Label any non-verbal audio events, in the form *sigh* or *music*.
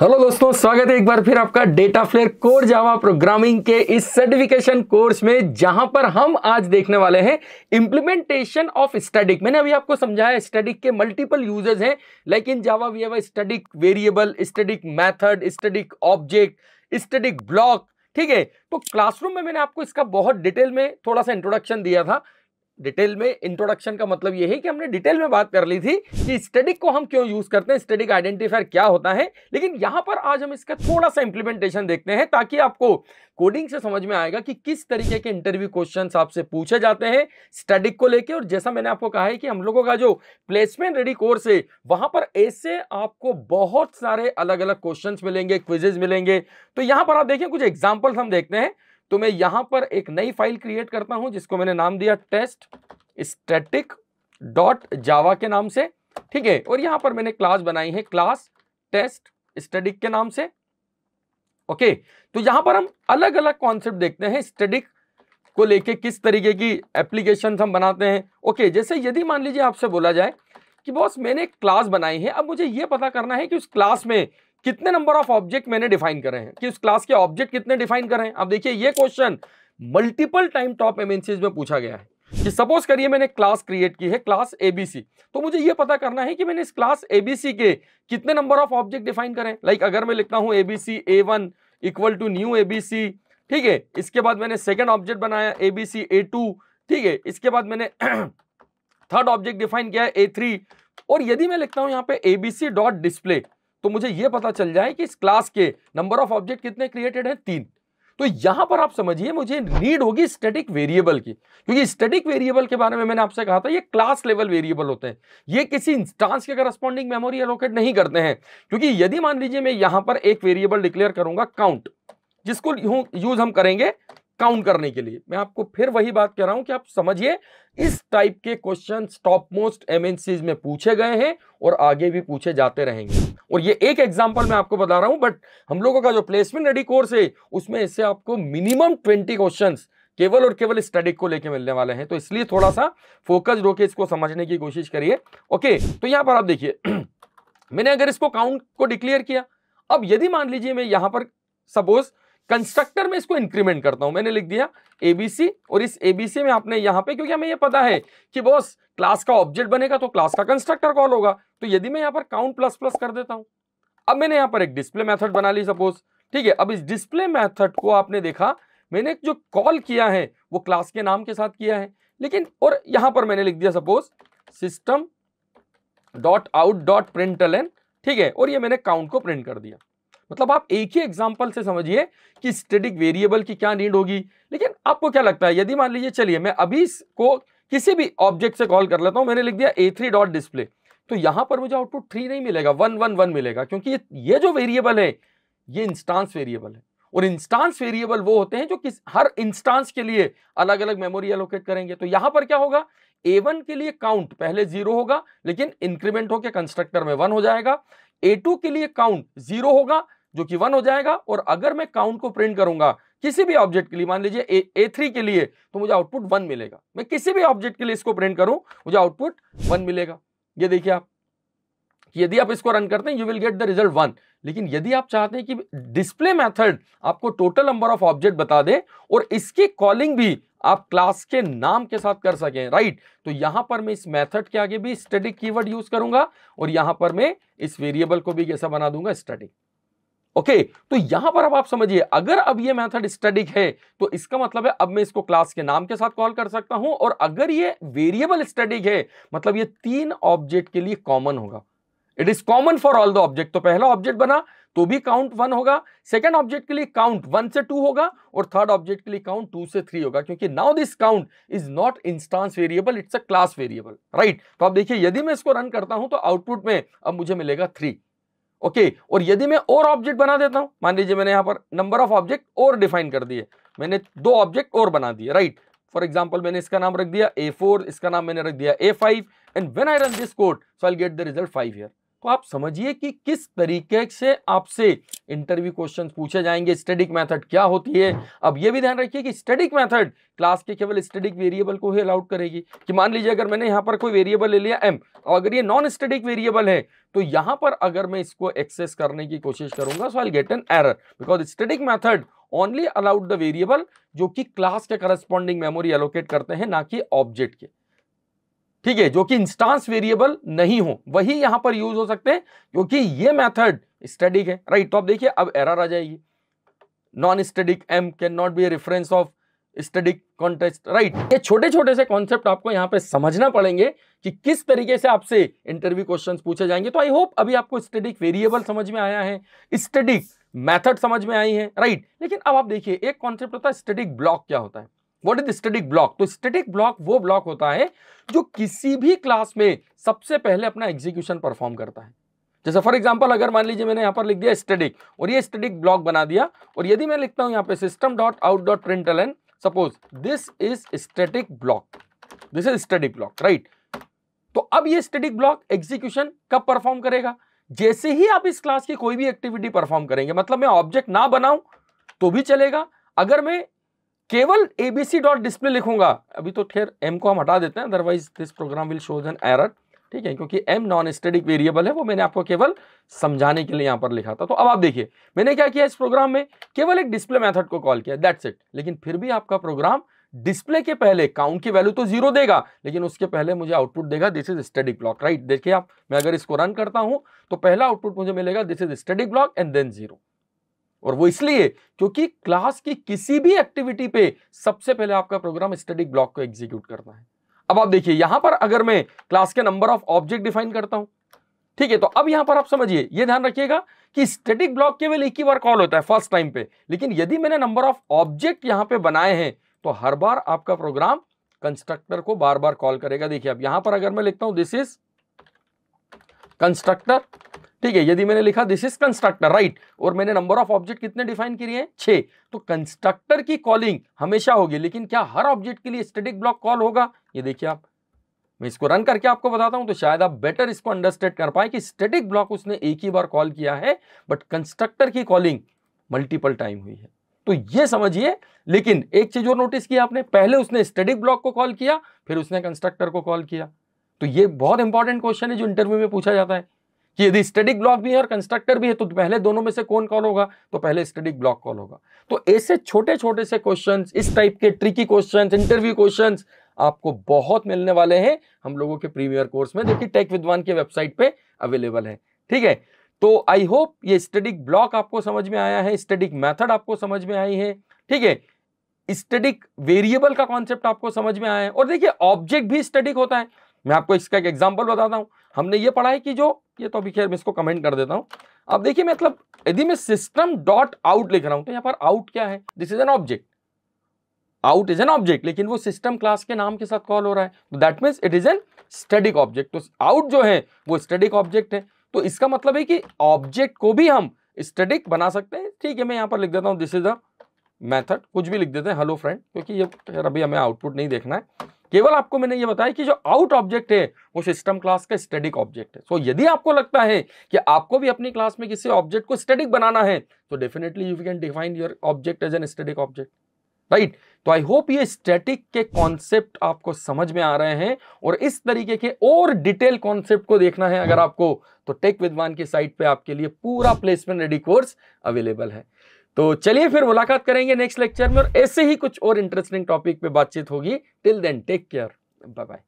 hello दोस्तों स्वागत है एक बार फिर आपका data flair core Java programming के इस सर्टिफिकेशन कोर्स में जहां पर हम आज देखने वाले हैं इंप्लीमेंटेशन ऑफ स्टैटिक मैंने अभी आपको समझाया स्टैटिक के मल्टीपल यूजेस हैं लेकिन जावा वी है static variable static method static object static block ठीक है तो क्लासरूम में मैंने आपको इसका बहुत डिटेल में थोड़ा सा इंट्रोडक्शन दिया था डिटेल में इंट्रोडक्शन का मतलब ये है कि हमने डिटेल में बात कर ली थी कि स्टडिक को हम क्यों यूज करते हैं स्टडिक आइडेंटिफायर क्या होता है लेकिन यहां पर आज हम इसका थोड़ा सा इंप्लीमेंटेशन देखते हैं ताकि आपको कोडिंग से समझ में आएगा कि किस तरीके के इंटरव्यू क्वेश्चन आपसे पूछे जाते हैं स्टडिक को लेकर और जैसा मैंने आपको कहा है कि हम लोगों का जो प्लेसमेंट रेडी कोर्स है वहां पर ऐसे आपको बहुत सारे अलग अलग क्वेश्चन मिलेंगे क्विजेज मिलेंगे तो यहां पर आप देखिए कुछ एग्जाम्पल हम देखते हैं तो मैं यहां पर एक नई फाइल क्रिएट करता हूं जिसको मैंने नाम दिया टेस्ट स्टेटिक डॉट जावा के नाम से ठीक है और यहां पर मैंने क्लास बनाई है क्लास टेस्ट स्टडिक के नाम से ओके तो यहां पर हम अलग अलग कॉन्सेप्ट देखते हैं स्टडिक को लेके किस तरीके की एप्लीकेशन हम बनाते हैं ओके जैसे यदि मान लीजिए आपसे बोला जाए कि बॉस मैंने क्लास बनाई है अब मुझे ये पता करना है कि उस क्लास में कितने नंबर ऑफ ऑब्जेक्ट मैंने डिफाइन करे हैं कि उस क्लास के ऑब्जेक्ट कितने डिफाइन करें अब देखिए ये question multiple time top MNCs में पूछा गया है कि सपोज करिए मैंने क्लास क्रिएट की है क्लास एबीसी तो मुझे ये पता करना है कि मैंने इस क्लास एबीसी के कितने नंबर ऑफ ऑब्जेक्ट डिफाइन करें लाइक अगर मैं लिखता हूं ABC A one equal to new ABC ठीक है इसके बाद मैंने सेकेंड ऑब्जेक्ट बनाया एबीसी ए टू ठीक है इसके बाद मैंने थर्ड ऑब्जेक्ट डिफाइन किया ए थ्री और यदि मैं लिखता हूं यहाँ पे एबीसी डॉट डिस्प्ले तो मुझे यह पता चल जाए कि इस क्लास के नंबर ऑफ ऑब्जेक्ट कितने क्रिएटेड हैं तीन तो यहां पर आप समझिए मुझे नीड होगी स्टैटिक वेरिएबल की क्योंकि स्टैटिक वेरिएबल के बारे में मैंने आपसे कहा था ये क्लास लेवल वेरिएबल होते हैं ये किसी इंस्टांस के करस्पॉन्डिंग मेमोरी एलोकेट नहीं करते हैं क्योंकि यदि मान लीजिए मैं यहां पर एक वेरिएबल डिक्लेयर करूंगा काउंट जिसको यूज हम करेंगे काउंट करने के लिए मैं आपको फिर वही बात कह रहा हूं कि आप समझिए इस टाइप के क्वेश्चन टॉप मोस्ट एमएनसीज में पूछे गए हैं और आगे भी पूछे जाते रहेंगे और ये एक एग्जांपल मैं आपको बता रहा हूं बट हम लोगों का जो प्लेसमेंट रेडी कोर्स है उसमें इससे आपको मिनिमम ट्वेंटी क्वेश्चन केवल और केवल स्टडी को लेकर मिलने वाले हैं तो इसलिए थोड़ा सा फोकस रोके इसको समझने की कोशिश करिए ओके तो यहां पर आप देखिए *clears throat* मैंने अगर इसको काउंट को डिक्लेयर किया अब यदि मान लीजिए मैं यहां पर सपोज कंस्ट्रक्टर में इसको इंक्रीमेंट करता हूं मैंने लिख दिया एबीसी और इस एबीसी में आपने यहां पे क्योंकि हमें ये पता है कि बॉस क्लास का ऑब्जेक्ट बनेगा तो क्लास का कंस्ट्रक्टर कॉल होगा तो यदि मैं यहां पर काउंट प्लस प्लस कर देता हूं अब मैंने यहां पर एक डिस्प्ले मैथड बना ली सपोज ठीक है अब इस डिस्प्ले मैथड को आपने देखा मैंने जो कॉल किया है वो क्लास के नाम के साथ किया है लेकिन और यहां पर मैंने लिख दिया suppose system dot out dot print ठीक है और ये मैंने काउंट को प्रिंट कर दिया मतलब आप एक ही एग्जाम्पल से समझिए कि स्टेटिक वेरिएबल की क्या नीड होगी लेकिन आपको क्या लगता है यदि मान लीजिए चलिए मैं अभी इसको किसी भी ऑब्जेक्ट से कॉल कर लेता हूँ मैंने लिख दिया ए थ्री डॉट डिस्प्ले तो यहाँ पर मुझे आउटपुट थ्री नहीं मिलेगा वन वन वन मिलेगा क्योंकि ये जो वेरिएबल है ये इंस्टांस वेरिएबल है और इंस्टांस वेरिएबल वो होते हैं जो किस हर इंस्टांस के लिए अलग अलग मेमोरी एलोकेट करेंगे तो यहां पर क्या होगा ए वन के लिए काउंट पहले जीरो होगा लेकिन इंक्रीमेंट होकर कंस्ट्रक्टर में वन हो जाएगा ए टू के लिए काउंट जीरो होगा जो कि वन हो जाएगा और अगर मैं काउंट को प्रिंट करूंगा किसी भी ऑब्जेक्ट के लिए मान लीजिए ए थ्री के लिए तो मुझे आउटपुट वन मिलेगा मैं किसी भी ऑब्जेक्ट के लिए इसको प्रिंट करूं मुझे आउटपुट वन मिलेगा ये देखिए आप यदि आप इसको रन करते हैं you will get the result one लेकिन यदि आप चाहते हैं कि डिस्प्ले मेथड आपको टोटल नंबर ऑफ ऑब्जेक्ट बता दे और इसकी कॉलिंग भी आप क्लास के नाम के साथ कर सकें राइट तो यहां पर मैं इस मेथड के आगे भी स्टडी कीवर्ड यूज करूंगा और यहां पर मैं इस वेरिएबल को भी कैसा बना दूंगा स्टडी ओके तो यहां पर अब आप समझिए अगर अब ये मेथड स्टडिक है तो इसका मतलब है अब मैं इसको क्लास के नाम के साथ कॉल कर सकता हूं और अगर ये वेरिएबल स्टडिक है मतलब ये तीन ऑब्जेक्ट के लिए कॉमन होगा it is common for all the object तो पहला ऑब्जेक्ट बना तो भी काउंट वन होगा सेकंड ऑब्जेक्ट के लिए काउंट वन से टू होगा और थर्ड ऑब्जेक्ट के लिए काउंट टू से थ्री होगा क्योंकि now this count is not instance variable it's a class variable right तो आप देखिए यदि मैं इसको रन करता हूं तो आउटपुट में अब मुझे मिलेगा थ्री ओके और यदि मैं और ऑब्जेक्ट बना देता हूं मान लीजिए मैंने यहां पर नंबर ऑफ ऑब्जेक्ट और डिफाइन कर दिए मैंने दो ऑब्जेक्ट और बना दिए राइट फॉर एग्जाम्पल मैंने इसका नाम रख दिया ए फोर इसका नाम मैंने रख दिया A five and when I run this code so I get the result five year तो आप समझिए कि किस तरीके से आपसे इंटरव्यू क्वेश्चंस पूछे जाएंगे स्टडिक मेथड क्या होती है अब ये भी ध्यान रखिए कि स्टडिक मेथड क्लास के केवल स्टडिक वेरिएबल को ही अलाउड करेगी कि मान लीजिए अगर मैंने यहाँ पर कोई वेरिएबल ले लिया एम और अगर ये नॉन स्टडिक वेरिएबल है तो यहाँ पर अगर मैं इसको एक्सेस करने की कोशिश करूंगा so I get an error because static method only allowed the variable जो कि क्लास के करस्पॉन्डिंग मेमोरी एलोकेट करते हैं ना कि ऑब्जेक्ट के ठीक है जो कि इंस्टांस वेरिएबल नहीं हो वही यहां पर यूज हो सकते हैं क्योंकि ये मेथड स्टडिक है राइट तो आप देखिए अब एरर आ जाएगी non static M can not be reference of static context right ये छोटे छोटे से कॉन्सेप्ट आपको यहाँ पे समझना पड़ेंगे कि किस तरीके से आपसे इंटरव्यू क्वेश्चंस पूछे जाएंगे तो आई होप अभी आपको स्टडिक वेरिएबल समझ में आया है स्टडिक मेथड समझ में आई है राइट लेकिन अब आप देखिए एक कॉन्सेप्ट होता है स्टडिक ब्लॉक क्या होता है व्हाट इज स्टेटिक ब्लॉक तो स्टेटिक ब्लॉक वो ब्लॉक होता है जो किसी भी क्लास में सबसे पहले अपना एग्जीक्यूशन परफॉर्म करता है जैसे फॉर एग्जांपल अगर मान लीजिए मैंने यहां पर लिख दिया स्टेटिक और ये स्टेटिक ब्लॉक बना दिया और यदि मैं लिखता हूं यहां पे system dot out dot print L suppose this is static block this is static block right तो अब ये स्टेटिक ब्लॉक एग्जीक्यूशन कब परफॉर्म करेगा जैसे ही आप इस क्लास की कोई भी एक्टिविटी परफॉर्म करेंगे मतलब मैं ऑब्जेक्ट ना बनाऊं तो भी चलेगा अगर मैं केवल एबीसी डॉट डिस्प्ले लिखूंगा अभी तो खैर एम को हम हटा देते हैं otherwise this program will shows an error ठीक है क्योंकि एम नॉन स्टेडिक वेरिएबल है वो मैंने आपको केवल समझाने के लिए यहां पर लिखा था तो अब आप देखिए मैंने क्या किया इस प्रोग्राम में केवल एक डिस्प्ले मैथड को कॉल किया दैट्स इट लेकिन फिर भी आपका प्रोग्राम डिस्प्ले के पहले काउंट की वैल्यू तो जीरो देगा लेकिन उसके पहले मुझे आउटपुट देगा this is static block right देखिए आप मैं अगर इसको रन करता हूं तो पहला आउटपुट मुझे मिलेगा this is static block and then zero और वो इसलिए क्योंकि क्लास की किसी भी एक्टिविटी पे सबसे पहले आपका प्रोग्राम स्टडी ब्लॉक को एग्जीक्यूट करना है अब आप देखिए यहां पर अगर मैं क्लास के नंबर ऑफ ऑब्जेक्ट डिफाइन करता हूं ठीक है तो अब यहां पर आप समझिए ये ध्यान रखिएगा कि स्टैटिक ब्लॉक केवल एक ही बार कॉल होता है फर्स्ट टाइम पे लेकिन यदि मैंने नंबर ऑफ ऑब्जेक्ट यहां पे बनाए हैं तो हर बार आपका प्रोग्राम कंस्ट्रक्टर को बार बार कॉल करेगा देखिए अब यहां पर अगर मैं लिखता हूं दिस इज कंस्ट्रक्टर ठीक है यदि मैंने लिखा दिस इज कंस्ट्रक्टर राइट और मैंने नंबर ऑफ ऑब्जेक्ट कितने डिफाइन करिए हैं छे तो कंस्ट्रक्टर की कॉलिंग हमेशा होगी लेकिन क्या हर ऑब्जेक्ट के लिए स्टेटिक ब्लॉक कॉल होगा ये देखिए आप मैं इसको रन करके आपको बताता हूं तो शायद आप बेटर इसको अंडरस्टैंड कर पाए कि स्टेटिक ब्लॉक उसने एक ही बार कॉल किया है बट कंस्ट्रक्टर की कॉलिंग मल्टीपल टाइम हुई है तो ये समझिए लेकिन एक चीज और नोटिस किया आपने पहले उसने स्टेटिक ब्लॉक को कॉल किया फिर उसने कंस्ट्रक्टर को कॉल किया तो ये बहुत इंपॉर्टेंट क्वेश्चन है जो इंटरव्यू में पूछा जाता है कि यदि स्टडिक ब्लॉक भी है और कंस्ट्रक्टर भी है तो पहले दोनों में से कौन कॉल होगा तो पहले स्टडिक ब्लॉक कॉल होगा तो ऐसे छोटे छोटे से क्वेश्चन इस टाइप के ट्रिकी क्वेश्चन इंटरव्यू क्वेश्चन आपको बहुत मिलने वाले हैं हम लोगों के प्रीमियर कोर्स में जो कि टेक विद्वान के वेबसाइट पे अवेलेबल है ठीक है तो आई होप ये स्टडिक ब्लॉक आपको समझ में आया है स्टडिक मेथड आपको समझ में आई है ठीक है स्टडिक वेरिएबल का कॉन्सेप्ट आपको समझ में आया है और देखिए ऑब्जेक्ट भी स्टडिक होता है मैं आपको इसका एक एग्जाम्पल बताता हूँ हमने ये पढ़ा है कि जो ये तो अभी खैर मैं इसको कमेंट कर देता हूँ अब देखिए मतलब यदि मैं सिस्टम डॉट आउट लिख रहा हूँ तो यहाँ पर आउट क्या है this is an object out is an object लेकिन वो सिस्टम क्लास के नाम के साथ कॉल हो रहा है तो that means it is an static object तो आउट जो है वो स्टडिक ऑब्जेक्ट है तो इसका मतलब है कि ऑब्जेक्ट को भी हम स्टडिक बना सकते हैं ठीक है मैं यहाँ पर लिख देता हूँ दिस इज अ मैथड कुछ भी लिख देते हैं हेलो फ्रेंड क्योंकि ये अभी हमें आउटपुट नहीं देखना है केवल आपको मैंने ये बताया कि जो आउट ऑब्जेक्ट है वो सिस्टम क्लास का स्टैटिक ऑब्जेक्ट है सो so, यदि आपको लगता है कि आपको भी अपनी क्लास में किसी ऑब्जेक्ट को स्टैटिक बनाना है तो definitely you can define your object as an static object right तो आई होप ये स्टैटिक के कॉन्सेप्ट आपको समझ में आ रहे हैं और इस तरीके के और डिटेल कॉन्सेप्ट को देखना है अगर आपको तो टेक विद्वान की साइट पे आपके लिए पूरा प्लेसमेंट रेडी कोर्स अवेलेबल है तो चलिए फिर मुलाकात करेंगे नेक्स्ट लेक्चर में और ऐसे ही कुछ और इंटरेस्टिंग टॉपिक पे बातचीत होगी till then take care bye bye